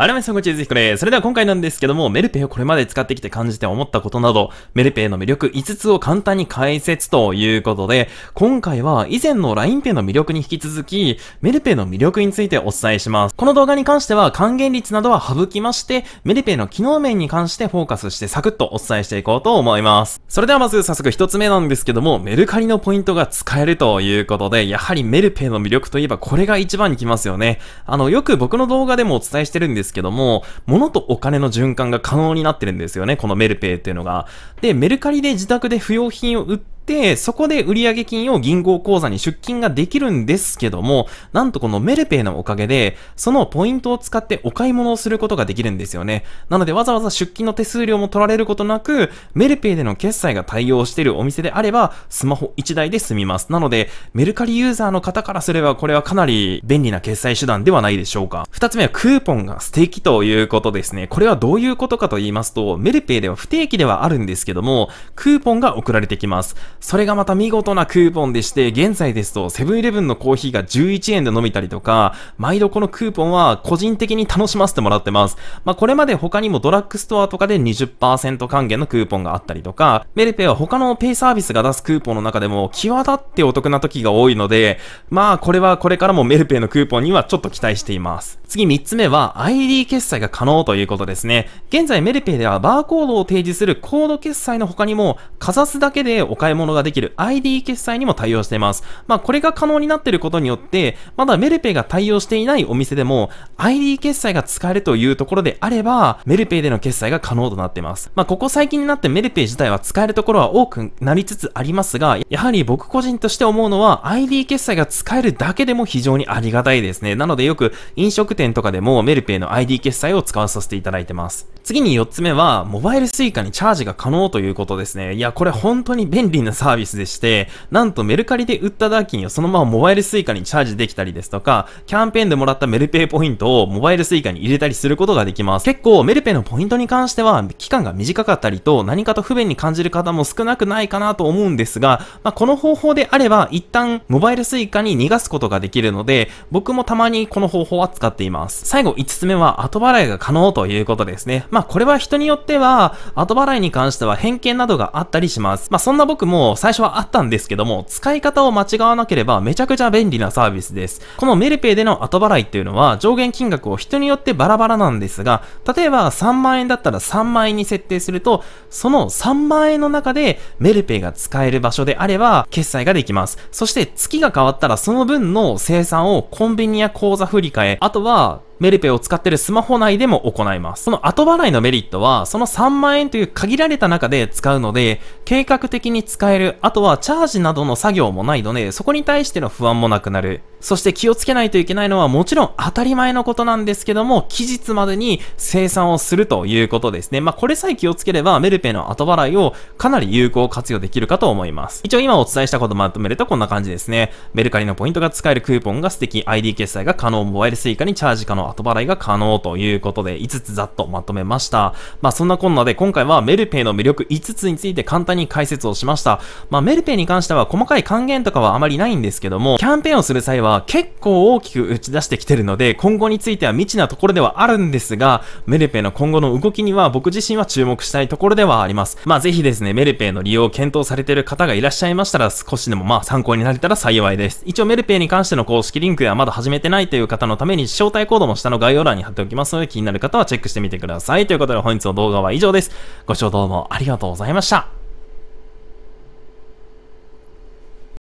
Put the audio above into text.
あらめさんこちずひこです。それでは今回なんですけども、メルペイをこれまで使ってきて感じて思ったことなど、メルペイの魅力5つを簡単に解説ということで、今回は以前の LINEPay の魅力に引き続き、メルペイの魅力についてお伝えします。この動画に関しては還元率などは省きまして、メルペイの機能面に関してフォーカスしてサクッとお伝えしていこうと思います。それではまず早速1つ目なんですけども、メルカリのポイントが使えるということで、やはりメルペイの魅力といえばこれが一番にきますよね。あの、よく僕の動画でもお伝えしてるんですですけども、物とお金の循環が可能になってるんですよね、このメルペイっていうのが。で、メルカリで自宅で不要品を売って、、そこで売上金を銀行口座に出金ができるんですけども、なんとこのメルペイのおかげで、そのポイントを使ってお買い物をすることができるんですよね。なのでわざわざ出金の手数料も取られることなく、メルペイでの決済が対応しているお店であれば、スマホ1台で済みます。なので、メルカリユーザーの方からすれば、これはかなり便利な決済手段ではないでしょうか。二つ目はクーポンが素敵ということですね。これはどういうことかと言いますと、メルペイでは不定期ではあるんですけども、クーポンが送られてきます。それがまた見事なクーポンでして、現在ですとセブンイレブンのコーヒーが11円で飲みたりとか、毎度このクーポンは個人的に楽しませてもらってます。まあ、これまで他にもドラッグストアとかで20%還元のクーポンがあったりとか、メルペは他のペイサービスが出すクーポンの中でも際立ってお得な時が多いので、まあこれはこれからもメルペイのクーポンにはちょっと期待しています。次3つ目は ID 決済が可能ということですね。現在メルペイではバーコードを提示するコード決済の他にも、かざすだけでお買い物ができる ID 決済にも対応しています。まあ、これが可能になっていることによって、まだメルペイが対応していないお店でも、ID 決済が使えるというところであれば、メルペイでの決済が可能となっています。まあ、ここ最近になってメルペイ自体は使えるところは多くなりつつありますが、やはり僕個人として思うのは、ID 決済が使えるだけでも非常にありがたいですね。なのでよく飲食店とかでもメルペイの ID 決済を使わさせていただいてます。次に4つ目は、モバイル suica にチャージが可能ということですね。いや、これ本当に便利なサービスでして、なんとメルカリで売った代金をそのままモバイル suica にチャージできたりですとか、キャンペーンでもらったメルペイポイントをモバイル suica に入れたりすることができます。結構メルペイのポイントに関しては、期間が短かったりと、何かと不便に感じる方も少なくないかなと思うんですが、まあ、この方法であれば、一旦モバイル suica に逃がすことができるので、僕もたまにこの方法は使っています。最後5つ目は後払いが可能ということですね。まあこれは人によっては、後払いに関しては偏見などがあったりします。まあそんな僕も最初はあったんですけども、使い方を間違わなければめちゃくちゃ便利なサービスです。このメルペイでの後払いっていうのは上限金額を人によってバラバラなんですが、例えば3万円だったら3万円に設定すると、その3万円の中でメルペイが使える場所であれば決済ができます。そして月が変わったらその分の生産をコンビニや口座振り替え、あとはメルペを使ってるスマホ内でも行います。この後払いのメリットは、その3万円という限られた中で使うので、計画的に使える、あとはチャージなどの作業もないので、そこに対しての不安もなくなる。そして気をつけないといけないのはもちろん当たり前のことなんですけども、期日までに生産をするということですね。まあ、これさえ気をつければメルペの後払いをかなり有効活用できるかと思います。一応今お伝えしたことまとめるとこんな感じですね。メルカリのポイントが使えるクーポンが素敵、ID 決済が可能、モバイル suica にチャージ可能、後払いが可能ということで5つざっとまとめました。まあ、そんなこんなで今回はメルペイの魅力5つについて簡単に解説をしました。まあ、メルペイに関しては細かい還元とかはあまりないんですけども、キャンペーンをする際はは結構大きく打ち出してきてるので、今後については未知なところではあるんですが、メルペイの今後の動きには僕自身は注目したいところではあります。まあぜひですね、メルペイの利用を検討されている方がいらっしゃいましたら、少しでもまあ参考になれたら幸いです。一応メルペイに関しての公式リンクやまだ始めてないという方のために、招待コードも下の概要欄に貼っておきますので、気になる方はチェックしてみてください。ということで本日の動画は以上です。ご視聴どうもありがとうございました。